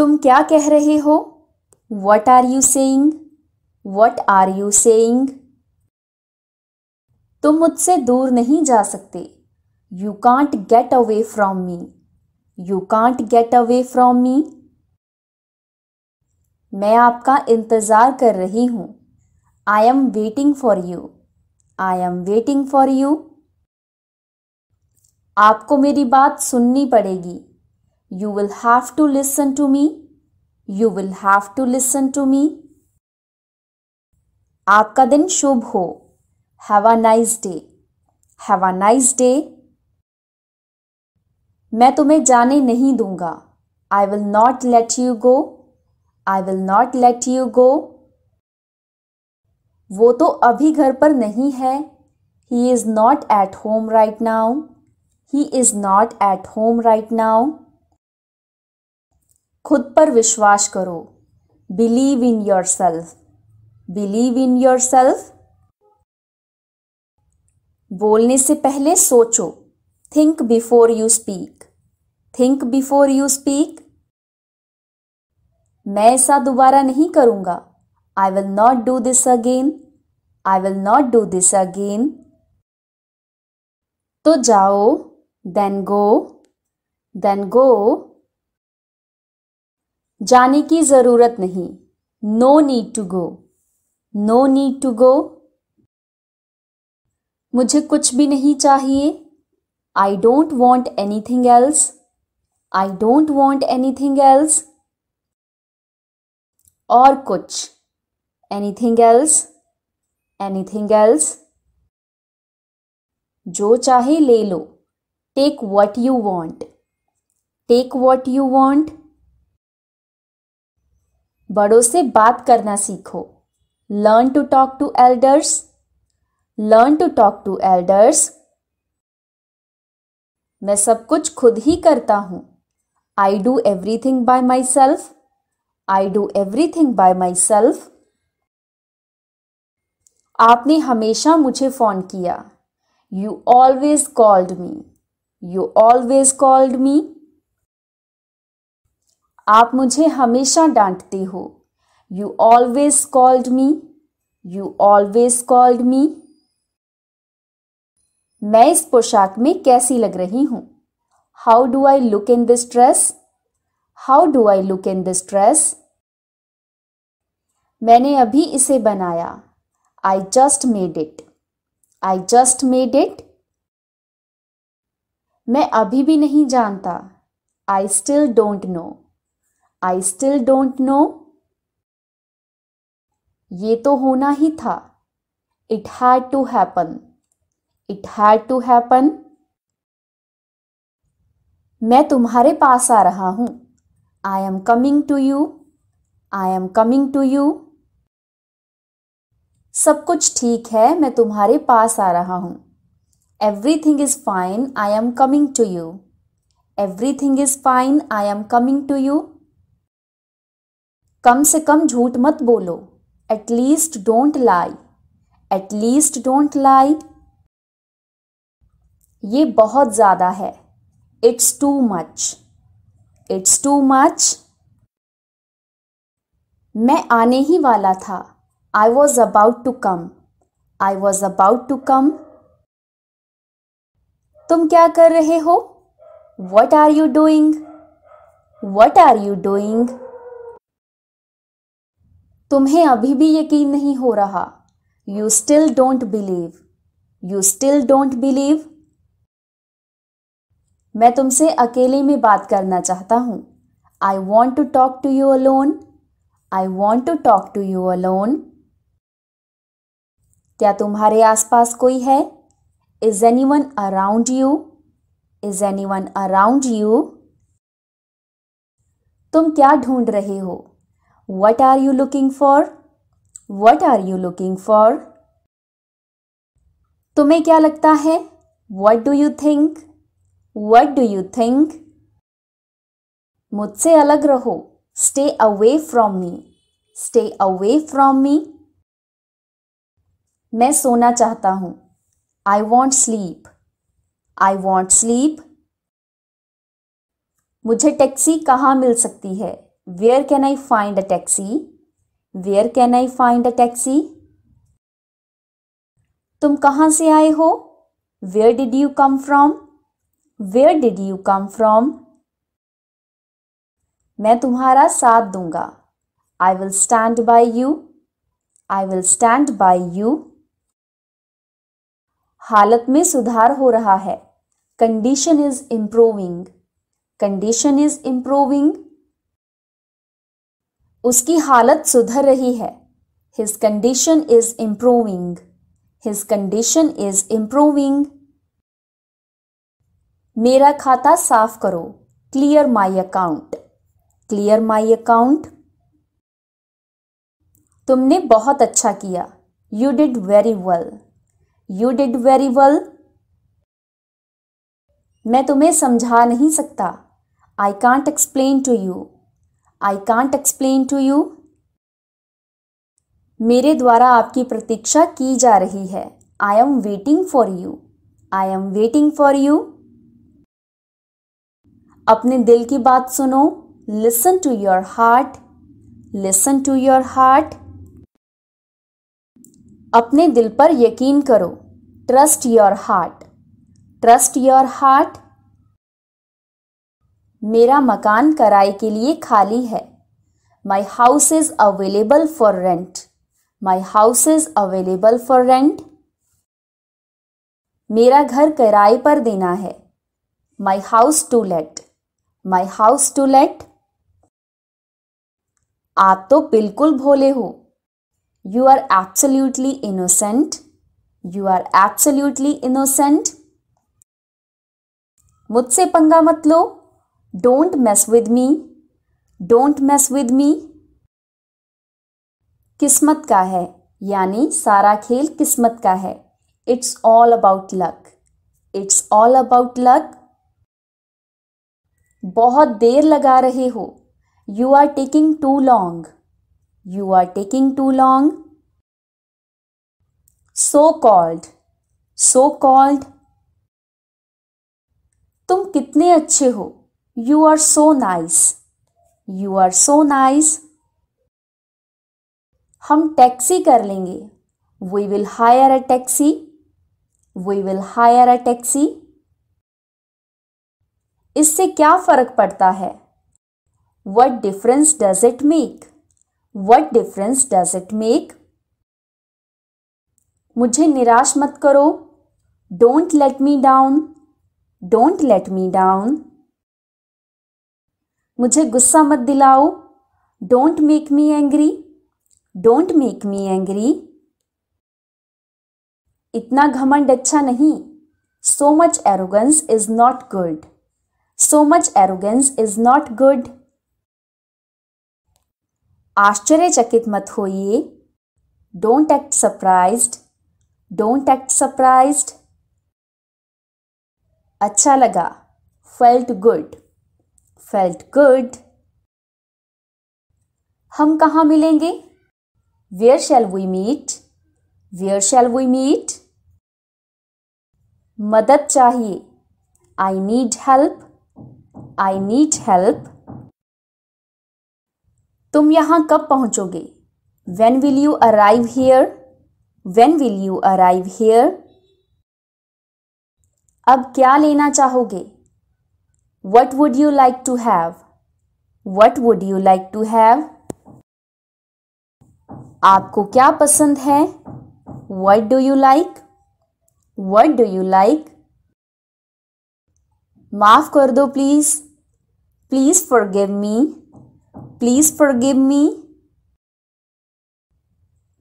तुम क्या कह रहे हो what are you saying what are you saying तुम मुझसे दूर नहीं जा सकते you can't get away from me you can't get away from me मैं आपका इंतज़ार कर रही हूं I am waiting for you I am waiting for you आपको मेरी बात सुननी पड़ेगी you will have to listen to me you will have to listen to me आपका दिन शुभ हो have a nice day have a nice day मैं तुम्हें जाने नहीं दूंगा I will not let you go I will not let you go वो तो अभी घर पर नहीं है he is not at home right now he is not at home right now खुद पर विश्वास करो believe in yourself believe in yourself बोलने से पहले सोचो think before you speak think before you speak मैं ऐसा दोबारा नहीं करूंगा I will not do this again I will not do this again तो जाओ देन गो देन गो जाने की ज़रूरत नहीं no need to go no need to go मुझे कुछ भी नहीं चाहिए I don't want anything else I don't want anything else और कुछ anything else anything else जो चाहे ले लो take what you want take what you want बड़ों से बात करना सीखो learn to talk to elders learn to talk to elders मैं सब कुछ खुद ही करता हूँ I do everything by myself I do everything by myself आपने हमेशा मुझे फ़ोन किया you always called me you always called me आप मुझे हमेशा डांटते हो you always called me you always called me मैं इस पोशाक में कैसी लग रही हूं how do I look in this dress how do I look in this dress मैंने अभी इसे बनाया I just made it I just made it मैं अभी भी नहीं जानता I still don't know I still don't know ये तो होना ही था it had to happen it had to happen मैं तुम्हारे पास आ रहा हूँ I am coming to you I am coming to you सब कुछ ठीक है मैं तुम्हारे पास आ रहा हूँ everything is fine I am coming to you everything is fine I am coming to you कम से कम झूठ मत बोलो at least don't lie at least don't lie ये बहुत ज़्यादा है it's too much it's too much मैं आने ही वाला था I was about to come I was about to come तुम क्या कर रहे हो what are you doing what are you doing तुम्हें अभी भी यकीन नहीं हो रहा you still don't believe you still don't believe मैं तुमसे अकेले में बात करना चाहता हूं I want to talk to you alone I want to talk to you alone क्या तुम्हारे आसपास कोई है is anyone around you is anyone around you तुम क्या ढूंढ रहे हो What are you looking for? What are you looking for? तुम्हें क्या लगता है What do you think? What do you think? मुझसे अलग रहो Stay away from me. Stay away from me. मैं सोना चाहता हूं I want sleep. I want sleep. मुझे टैक्सी कहाँ मिल सकती है Where can I find a taxi? Where can I find a taxi? तुम कहाँ से आए हो Where did you come from? Where did you come from? मैं तुम्हारा साथ दूंगा I will stand by you. I will stand by you. हालत में सुधार हो रहा है condition is improving condition is improving उसकी हालत सुधर रही है his condition is improving his condition is improving मेरा खाता साफ करो clear my account clear my account तुमने बहुत अच्छा किया you did very well you did very well मैं तुम्हें समझा नहीं सकता I can't explain to you I can't explain to you मेरे द्वारा आपकी प्रतीक्षा की जा रही है I am waiting for you I am waiting for you अपने दिल की बात सुनो listen to your heart listen to your heart अपने दिल पर यकीन करो trust your heart trust your heart मेरा मकान किराए के लिए खाली है my house is available for rent my house is available for rent मेरा घर किराए पर देना है my house to let my house to let आप तो बिल्कुल भोले हो you are absolutely innocent you are absolutely innocent मुझसे पंगा मत लो don't mess with me don't mess with me किस्मत का है यानी सारा खेल किस्मत का है it's all about luck it's all about luck बहुत देर लगा रहे हो you are taking too long you are taking too long so called so called तुम कितने अच्छे हो You are so nice. You are so nice. हम टैक्सी कर लेंगे we will hire a taxi we will hire a taxi इससे क्या फर्क पड़ता है what difference does it make what difference does it make मुझे निराश मत करो don't let me down don't let me down मुझे गुस्सा मत दिलाओ don't make me angry don't make me angry इतना घमंड अच्छा नहीं so much arrogance is not good so much arrogance is not good आश्चर्यचकित मत होइए don't act surprise don't act surprise अच्छा लगा फेल्ट गुड फेल्ट गुड हम कहाँ मिलेंगे where shall we meet where shall we meet मदद चाहिए I need help I need help तुम यहाँ कब पहुँचोगे when will you arrive here when will you arrive here अब क्या लेना चाहोगे What would you like to have? What would you like to have? आपको क्या पसंद है What do you like? What do you like? माफ कर दो please please forgive me please forgive me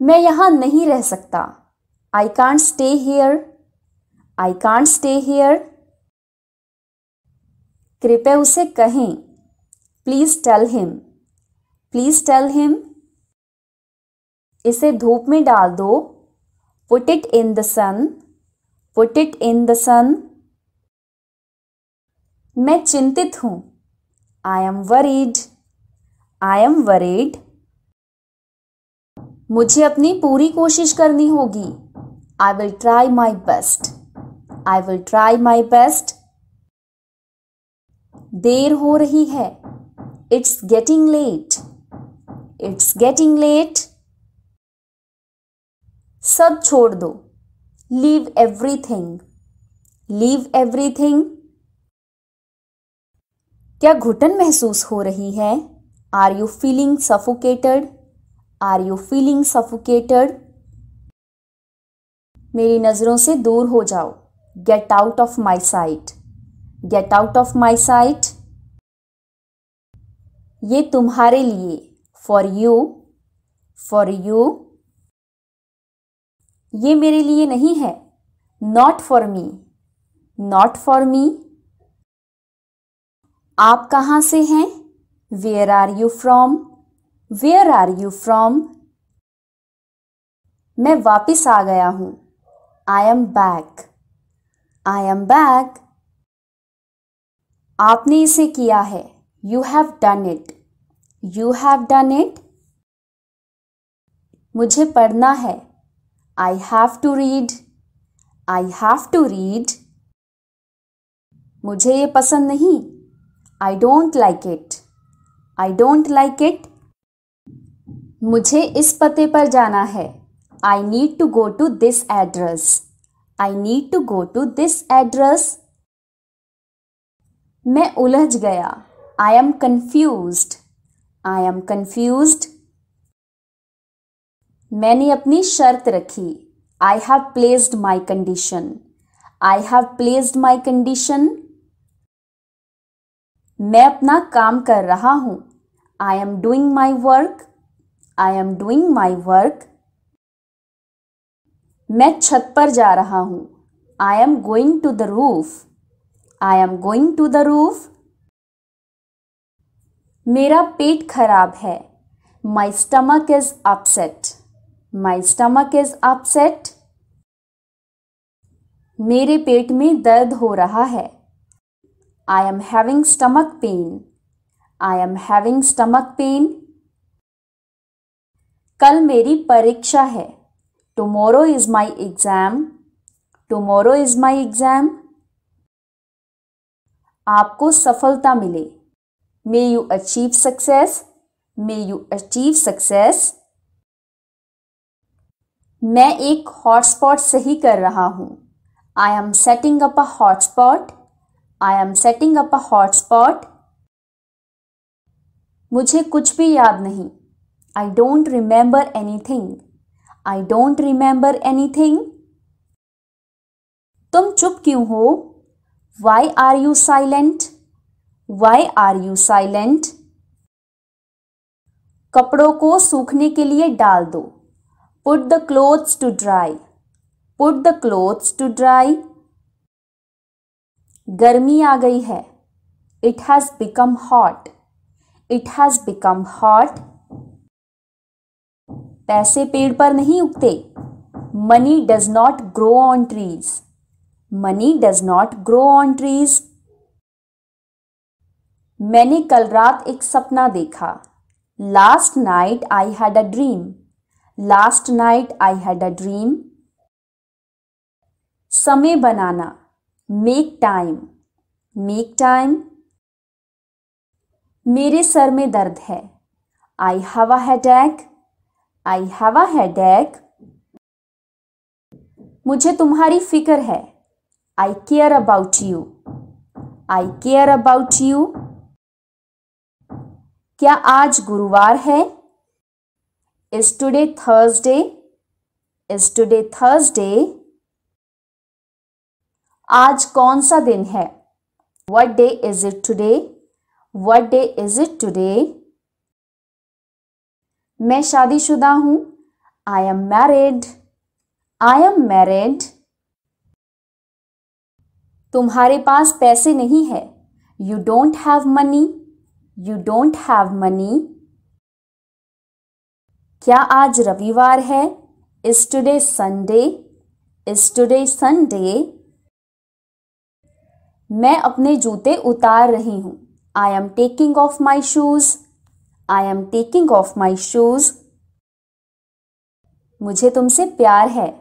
मैं यहां नहीं रह सकता I can't stay here I can't stay here कृपया उसे कहें please tell him please tell him इसे धूप में डाल दो put it in the sun put it in the sun मैं चिंतित हूं I am worried I am worried मुझे अपनी पूरी कोशिश करनी होगी I will try my best I will try my best देर हो रही है it's getting late it's getting late सब छोड़ दो लीव एवरीथिंग लीव एवरीथिंग क्या घुटन महसूस हो रही है are you feeling suffocated are you feeling suffocated मेरी नज़रों से दूर हो जाओ get out of my sight get out of my sight ये तुम्हारे लिए फॉर यू फॉर यू ये मेरे लिए नहीं है not for me not for me आप कहाँ से हैं where are you from where are you from मैं वापस आ गया हूं I am back I am back आपने इसे किया है you have done it you have done it मुझे पढ़ना है I have to read I have to read मुझे ये पसंद नहीं I don't like it I don't like it मुझे इस पते पर जाना है I need to go to this address I need to go to this address मैं उलझ गया I am confuse I am confuse मैंने अपनी शर्त रखी I have placed my condition I have placed my condition मैं अपना काम कर रहा हूं I am doing my work I am doing my work मैं छत पर जा रहा हूं I am going to the roof I am going to the roof मेरा पेट खराब है my stomach is upset my stomach is upset मेरे पेट में दर्द हो रहा है I am having stomach pain I am having stomach pain कल मेरी परीक्षा है tomorrow is my exam tomorrow is my exam आपको सफलता मिले may you achieve success may you achieve success मैं एक हॉटस्पॉट सही कर रहा हूं I am setting up a hotspot I am setting up a hotspot मुझे कुछ भी याद नहीं I don't remember anything I don't remember anything तुम चुप क्यों हो why are you silent why are you silent कपड़ों को सूखने के लिए डाल दो put the clothes to dry put the clothes to dry गर्मी आ गई है it has become hot it has become hot पैसे पेड़ पर नहीं उगते money does not grow on trees money does not grow on trees मैंने कल रात एक सपना देखा last night I had a dream last night I had a dream समय बनाना मेक टाइम मेक टाइम मेरे सर में दर्द है I have a headache I have a headache मुझे तुम्हारी फिक्र है I care about you. I care about you. क्या आज गुरुवार है Is today Thursday? Is today Thursday? आज कौन सा दिन है What day is it today? What day is it today? मैं शादीशुदा हूं I am married. I am married. तुम्हारे पास पैसे नहीं है you don't have money you don't have money क्या आज रविवार है is today Sunday is today Sunday मैं अपने जूते उतार रही हूं I am taking off my shoes I am taking off my shoes मुझे तुमसे प्यार है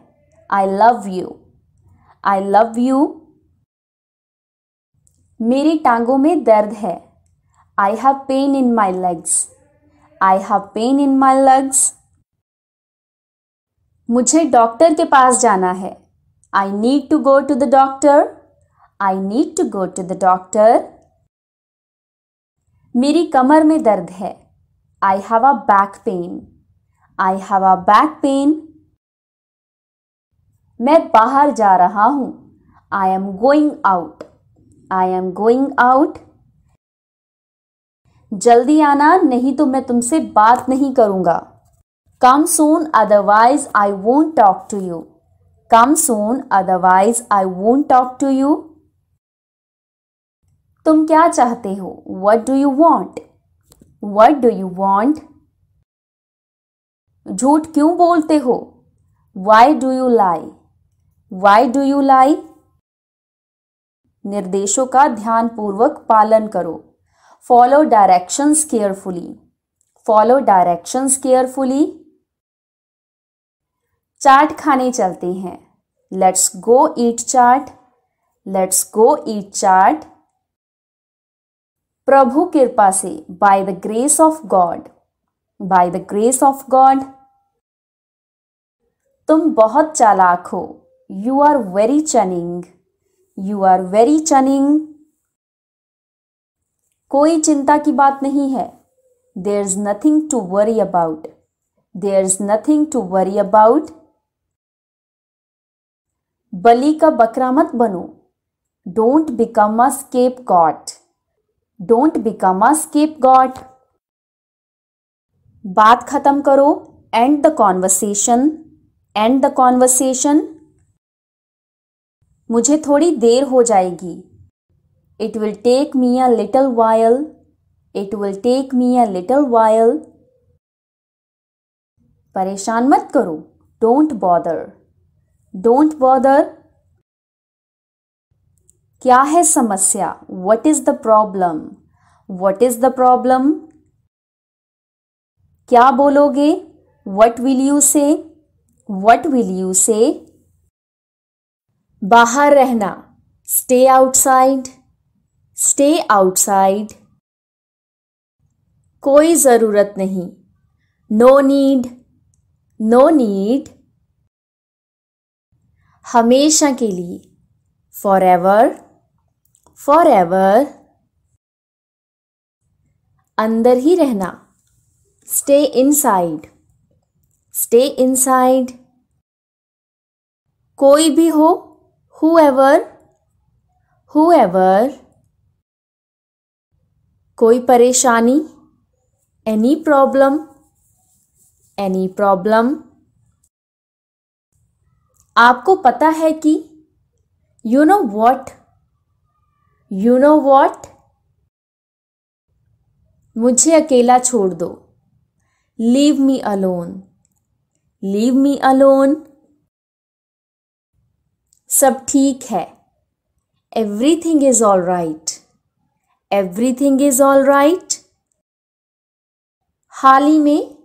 I love you I love you मेरी टांगों में दर्द है I have pain in my legs I have pain in my legs मुझे डॉक्टर के पास जाना है I need to go to the doctor I need to go to the doctor मेरी कमर में दर्द है I have a back pain I have a back pain मैं बाहर जा रहा हूं I am going out I am going out जल्दी आना नहीं तो मैं तुमसे बात नहीं करूंगा come soon otherwise I won't talk to you come soon otherwise I won't talk to you तुम क्या चाहते हो what do you want what do you want झूठ क्यों बोलते हो why do you lie why do you lie निर्देशों का ध्यानपूर्वक पालन करो follow directions carefully follow directions carefully chaat खाने चलते हैं let's go eat chaat let's go ईट चाट प्रभु कृपा से by the grace of God by the grace of God तुम बहुत चालाक हो you are very cunning you are very cunning कोई चिंता की बात नहीं है there is nothing to worry about there is nothing to worry about बलि का बकरा मत बनो don't become a scapegoat don't become a scapegoat बात खत्म करो end the conversation end the conversation मुझे थोड़ी देर हो जाएगी it will take me a little while it will take me a little while परेशान मत करो डोंट बॉदर डोंट बॉदर क्या है समस्या what is the problem what is the problem क्या बोलोगे what will you say what will you say बाहर रहना स्टे आउटसाइड स्टे आउटसाइड कोई ज़रूरत नहीं नो नीड नो नीड हमेशा के लिए फॉर एवर फॉर एवर अंदर ही रहना स्टे इनसाइड स्टे इनसाइड कोई भी हो whoever whoever कोई परेशानी एनी प्रॉब्लम एनी प्रॉब्लम आपको पता है कि you know what you know what मुझे अकेला छोड़ दो leave me alone leave me alone सब ठीक है everything is all right everything is all right हाल ही में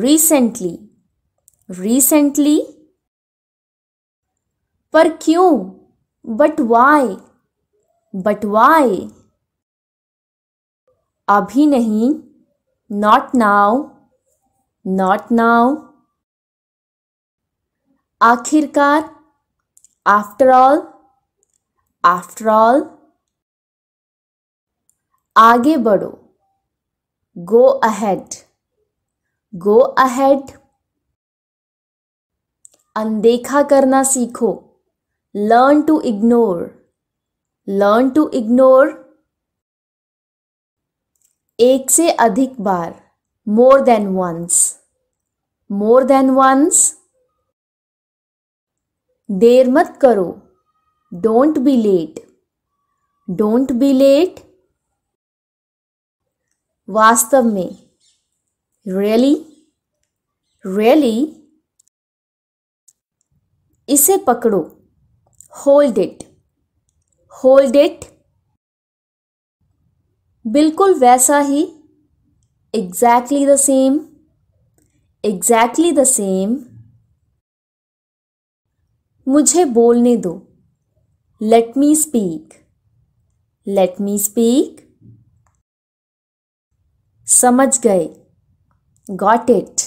रिसेंटली रिसेंटली पर क्यों बट वाई बट वाई अभी नहीं नॉट नाउ नॉट नाउ आखिरकार After all, after all, आगे बढ़ो go ahead, go ahead, अनदेखा करना सीखो learn to ignore learn to ignore एक से अधिक बार more than once more than once देर मत करो don't be late don't be late वास्तव में रियली रियली इसे पकड़ो होल्ड इट होल्ड इट बिल्कुल वैसा ही exactly the same exactly the same मुझे बोलने दो let me speak let me speak समझ गए गॉट इट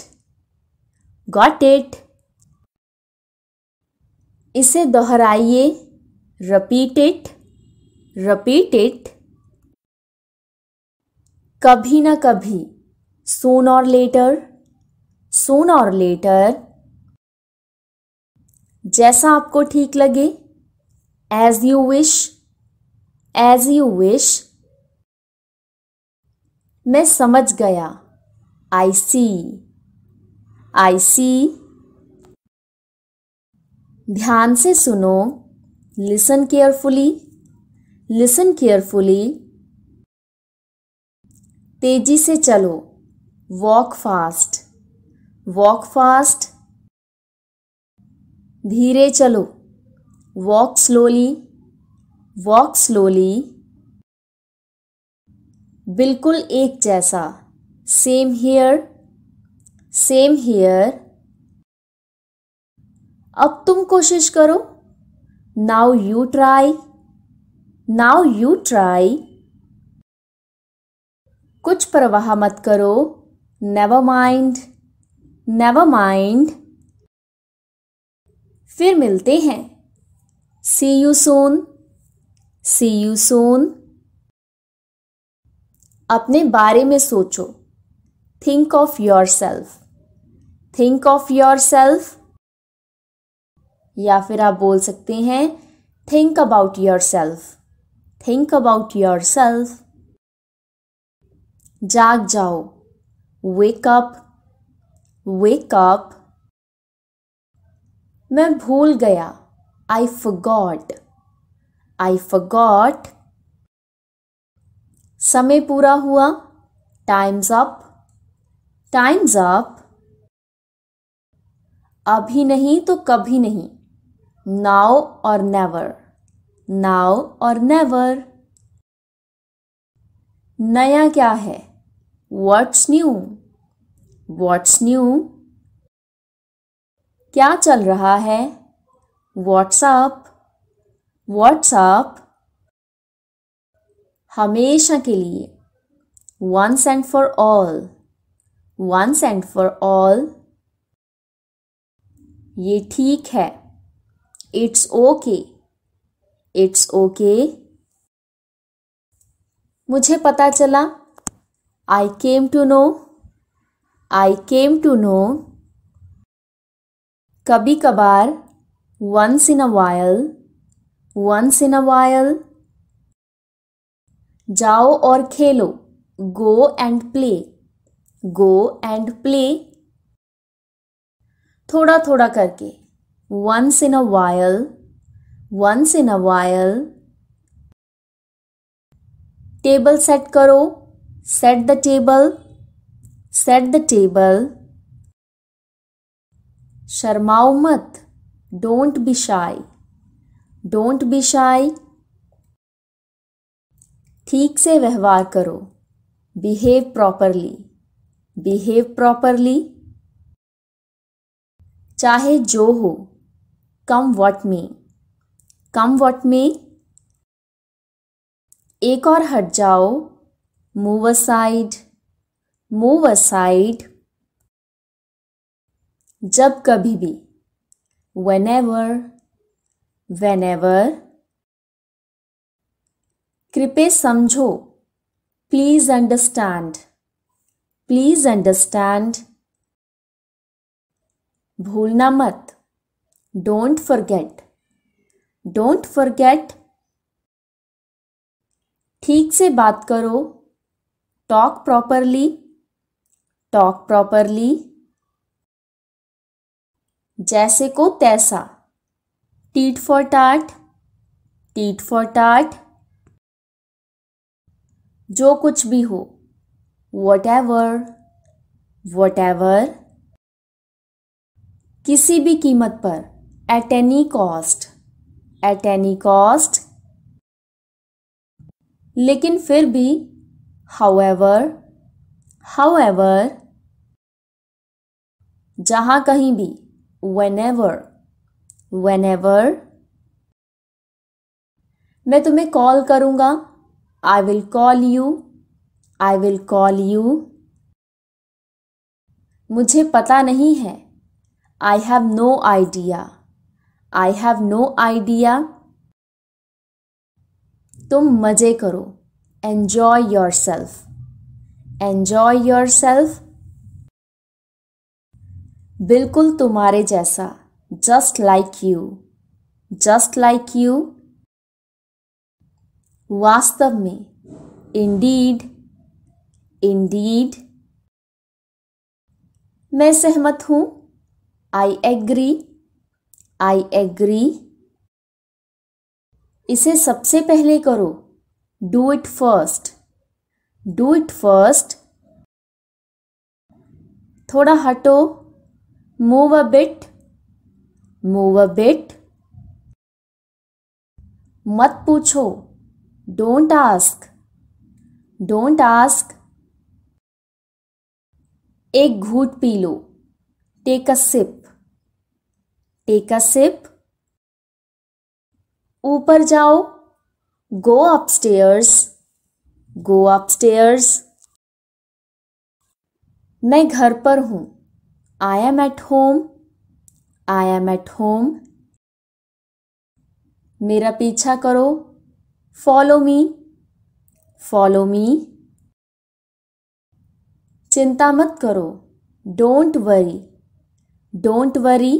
गॉट इट इसे दोहराइए रपीट इट रपीट इट कभी ना कभी सोन और लेटर सोन और लेटर जैसा आपको ठीक लगे as you wish as you wish मैं समझ गया आई सी आई सी ध्यान से सुनो लिसन केयरफुली लिसन केयरफुली तेजी से चलो वॉक फास्ट वॉक फास्ट धीरे चलो वॉक स्लोली वॉक स्लोली बिल्कुल एक जैसा सेम हेयर सेम हेयर अब तुम कोशिश करो now you try now you try कुछ परवाह मत करो नेवर माइंड नेवर माइंड फिर मिलते हैं सी you soon C you soon अपने बारे में सोचो think of yourself think of yourself या फिर आप बोल सकते हैं think about yourself think about yourself जाग जाओ वेकअप वेकअप मैं भूल गया आई फ गॉट आई गॉट समय पूरा हुआ टाइम्स अप टाइम्स अप अभी नहीं तो कभी नहीं नाउ और नेवर नाउ और नेवर नया क्या है वॉट्स न्यू वॉट्स न्यू क्या चल रहा है व्हाट्सअप व्हाट्सअप हमेशा के लिए once and for all once and for all ये ठीक है इट्स ओके इट्स ओके मुझे पता चला I came to know I came to know कभी कभार once in a while once in a while जाओ और खेलो go and play go and play थोड़ा थोड़ा करके once in a while once in a while table set करो set the table set the table शर्माओ मत don't be shy don't be shy ठीक से व्यवहार करो बिहेव प्रॉपरली बिहेव प्रॉपरली चाहे जो हो come what may come what may एक और हट जाओ मूव असाइड मूव असाइड जब कभी भी वेन एवर वेन एवर कृपया समझो प्लीज अंडरस्टैंड प्लीज अंडरस्टैंड भूलना मत डोंट फॉरगेट डोंट फॉरगेट ठीक से बात करो टॉक प्रॉपरली टॉक प्रॉपरली जैसे को तैसा tit for tat tit for tat जो कुछ भी हो वट एवर वट एवर किसी भी कीमत पर at any cost at any cost लेकिन फिर भी हाउ एवर हाउ एवर जहां कहीं भी whenever whenever मैं तुम्हें कॉल करूंगा I will call you I will call you मुझे पता नहीं है I have no idea I have no idea तुम मज़े करो enjoy yourself enjoy yourself बिल्कुल तुम्हारे जैसा just like you just like you वास्तव में इंडीड इंडीड मैं सहमत हूं आई एग्री आई एग्री इसे सबसे पहले करो do it first do it first थोड़ा हटो move a bit move a bit मत पूछो डोंट आस्क डोंट आस्क एक घूट पी लो take a sip take a sip ऊपर जाओ गो अपस्टेयर्स गो अपस्टेयर्स मैं घर पर हूं I am at home. I am at home. मेरा पीछा करो फॉलो मी फॉलो मी चिंता मत करो डोंट वरी डोंट वरी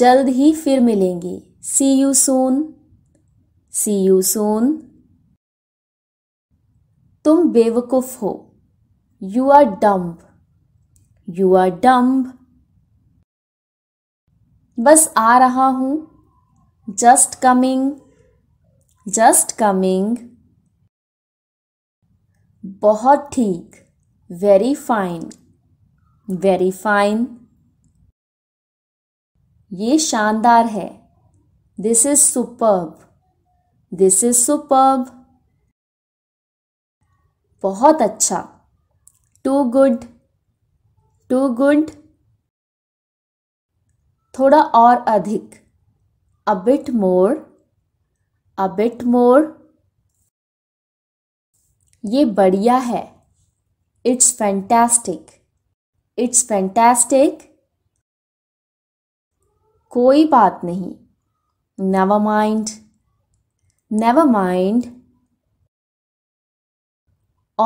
जल्द ही फिर मिलेंगे सी you soon C you soon तुम बेवकूफ हो You are dumb. You are dumb. बस आ रहा हूं जस्ट कमिंग जस्ट कमिंग बहुत ठीक वेरी फाइन वेरी फाइन ये शानदार है this is superb this is superb बहुत अच्छा टू गुड टू गुड थोड़ा और अधिक a bit more a bit more ये बढ़िया है इट्स फैंटास्टिक इट्स फैंटास्टिक कोई बात नहीं नेवर माइंड नेवर माइंड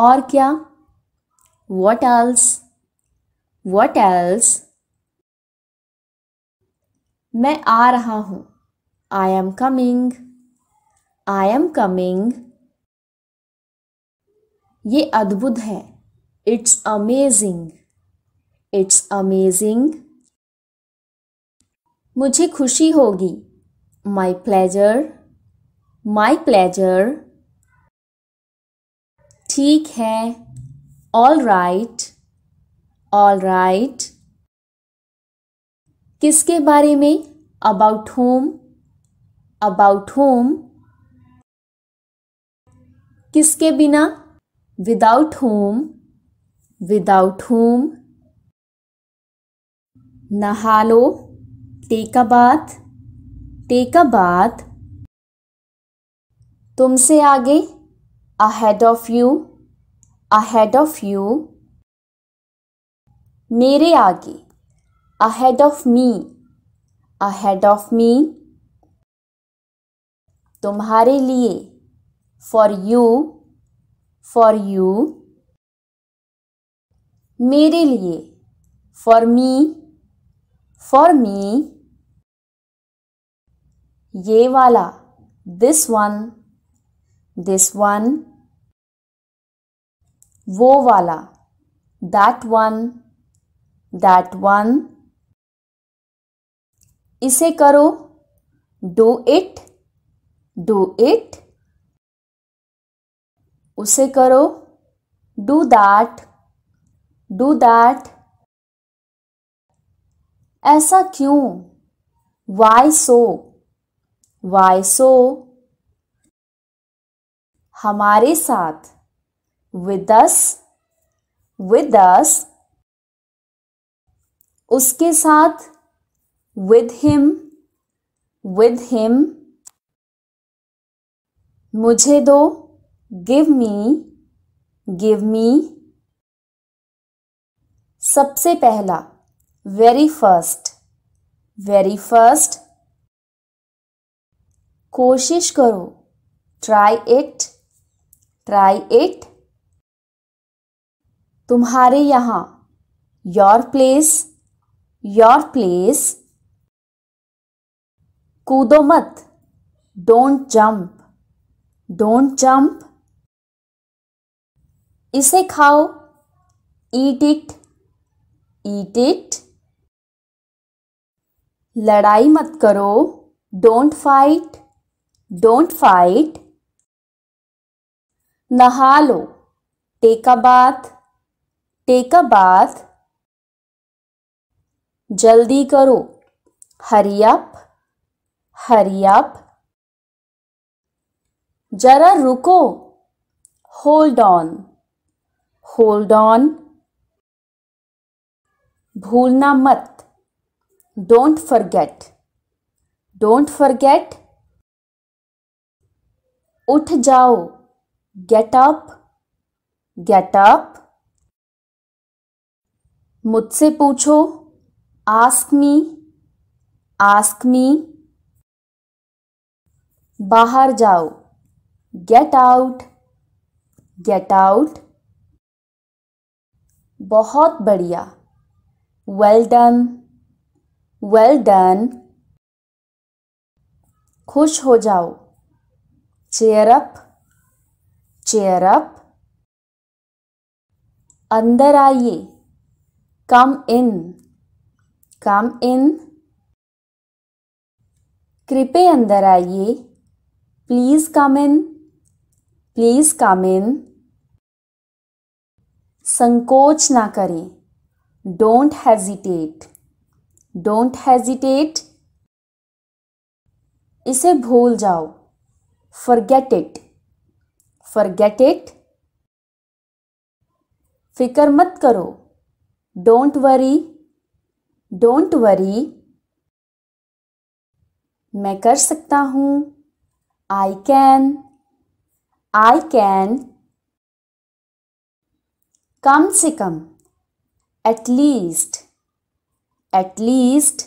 और क्या What else? What else? मैं आ रहा हूं I am coming I am coming ये अद्भुत है इट्स अमेजिंग इट्स अमेजिंग मुझे खुशी होगी माई प्लेजर माई प्लेजर ठीक है ऑल राइट ऑल राइट किसके बारे में अबाउट होम अबाउट होम किसके बिना विदाउट होम विदाउट होम नहा लो take a bath take a bath तुमसे आगे ahead of you ahead of you मेरे आगे ahead of me ahead of me तुम्हारे लिए फॉर यू फॉर यू मेरे लिए फॉर मी फॉर मी ये वाला दिस वन दिस वन वो वाला दैट वन दैट वन इसे करो डू इट डू इट उसे करो डू दैट डू दैट ऐसा क्यों वाई सो वाई सो हमारे साथ with us with us उसके साथ with him with him मुझे दो give me give me सबसे पहला very first very first कोशिश करो try it try it तुम्हारे यहां योर प्लेस योर प्लेस कूदो मत डोंट जंप डोंट जंप इसे खाओ ईट इट ईट इट लड़ाई मत करो डोंट फाइट डोंट फाइट नहा लो take a bath take a bath जल्दी करो हरी अप हरी अप जरा रुको होल्ड ऑन होल्ड ऑन भूलना मत डोंट फॉरगेट डोंट फॉरगेट उठ जाओ गेट अप गेट अप मुझसे पूछो आस्क मी आस्क मी बाहर जाओ गेट आउट गेट आउट बहुत बढ़िया वेल डन वेल डन खुश हो जाओ चेयर अप चेयर अप अंदर आइए come in come in कृपया अंदर आइए please come in please come इन संकोच ना करें डोंट हेजिटेट डोंट हेजिटेट इसे भूल जाओ फॉरगेट इट फॉरगेट इट फिक्र मत करो Don't worry. Don't worry. मैं कर सकता हूँ I can. I can. कम से कम at least. At least.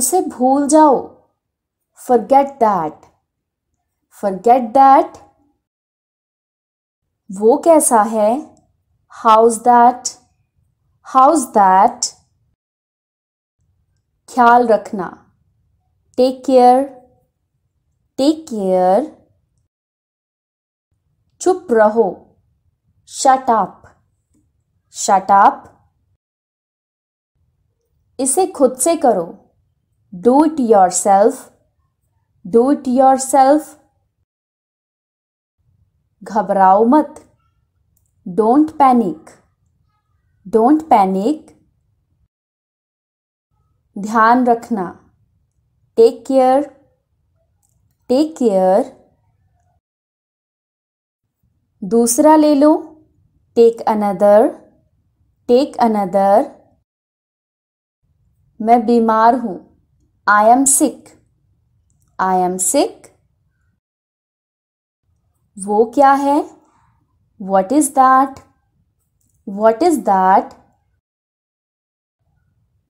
उसे भूल जाओ forget that. Forget that. वो कैसा है how's that how's दैट ख्याल रखना टेक केयर टेक केयर चुप रहो शट अप शट अप इसे खुद से करो do it yourself do it yourself घबराओ मत डोंट पैनिक डोंट पैनिक ध्यान रखना टेक केयर टेक केयर दूसरा ले लो टेक अनदर टेक अनदर मैं बीमार हूँ I am sick I am sick वो क्या है What is that? What is that?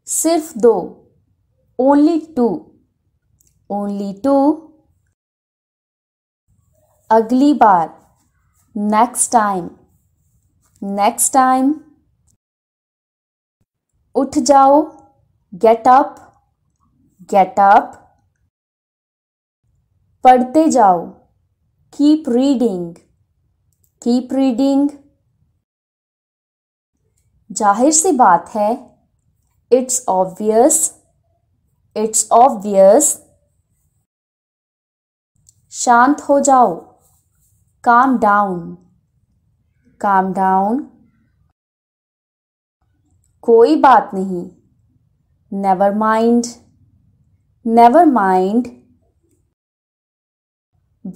सिर्फ दो ओनली टू ओनली टू अगली बार नेक्स्ट टाइम नेक्स्ट टाइम उठ जाओ गेट अप गेट अप पढ़ते जाओ कीप रीडिंग कीप रीडिंग जाहिर सी बात है इट्स ऑब्वियस इट्स ऑब्वियस शांत हो जाओ काम डाउन काम डाउन कोई बात नहीं नेवर माइंड नेवर माइंड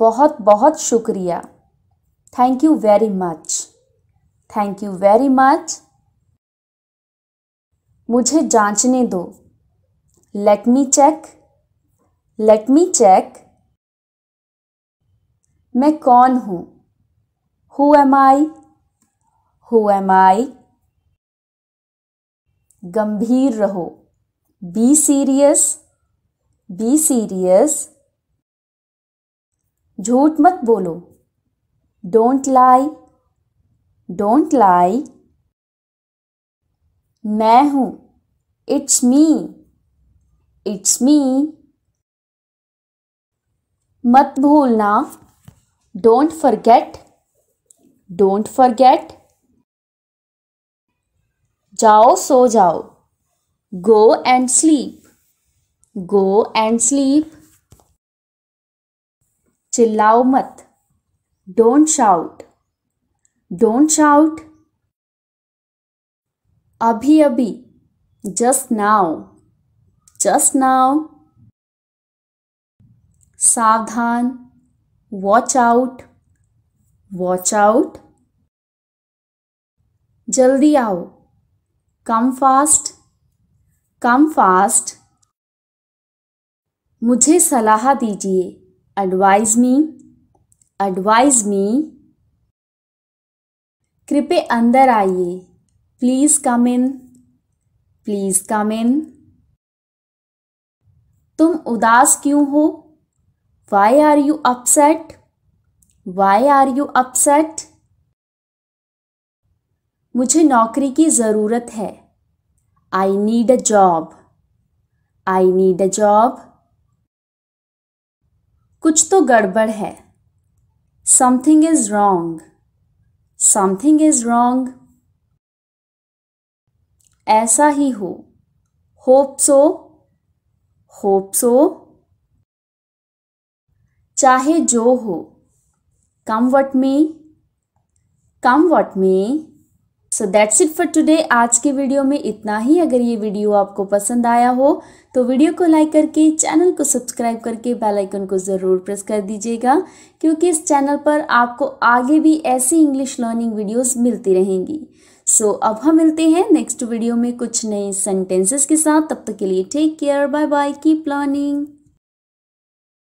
बहुत बहुत शुक्रिया thank you very much thank you very much मुझे जांचने दो let me check let me check मैं कौन हूँ who am I who am I गंभीर रहो बी सीरियस बी सीरियस झूठ मत बोलो डोंट लाई डोंट लाई मैं हूँ इट्स मी इट्स मी मत भूलना डोंट फॉरगेट डोंट फॉरगेट जाओ सो जाओ go and sleep go and sleep चिल्लाओ मत डोंट शाउट डोंट शाउट अभी अभी जस्ट नाउ जस्ट नाउ सावधान वॉच आउट वॉच आउट जल्दी आओ कम फास्ट कम फास्ट मुझे सलाह दीजिए एडवाइज मी एडवाइज मी कृपे अंदर आइए please come in please come इन तुम उदास क्यों हो why are you upset why are you upset मुझे नौकरी की ज़रूरत है I need a job I need a job कुछ तो गड़बड़ है Something is wrong. Something is wrong. aisa hi ho hope so hope so chahe jo ho come what में come what में so that's it for today आज के video में इतना ही अगर ये वीडियो आपको पसंद आया हो तो वीडियो को लाइक करके चैनल को सब्सक्राइब करके बेल आइकन को ज़रूर प्रेस कर दीजिएगा क्योंकि इस चैनल पर आपको आगे भी ऐसी इंग्लिश लर्निंग वीडियोस मिलती रहेंगी सो so, अब हम मिलते हैं नेक्स्ट वीडियो में कुछ नए सेंटेंसेस के साथ तब तक के लिए take care bye bye keep learning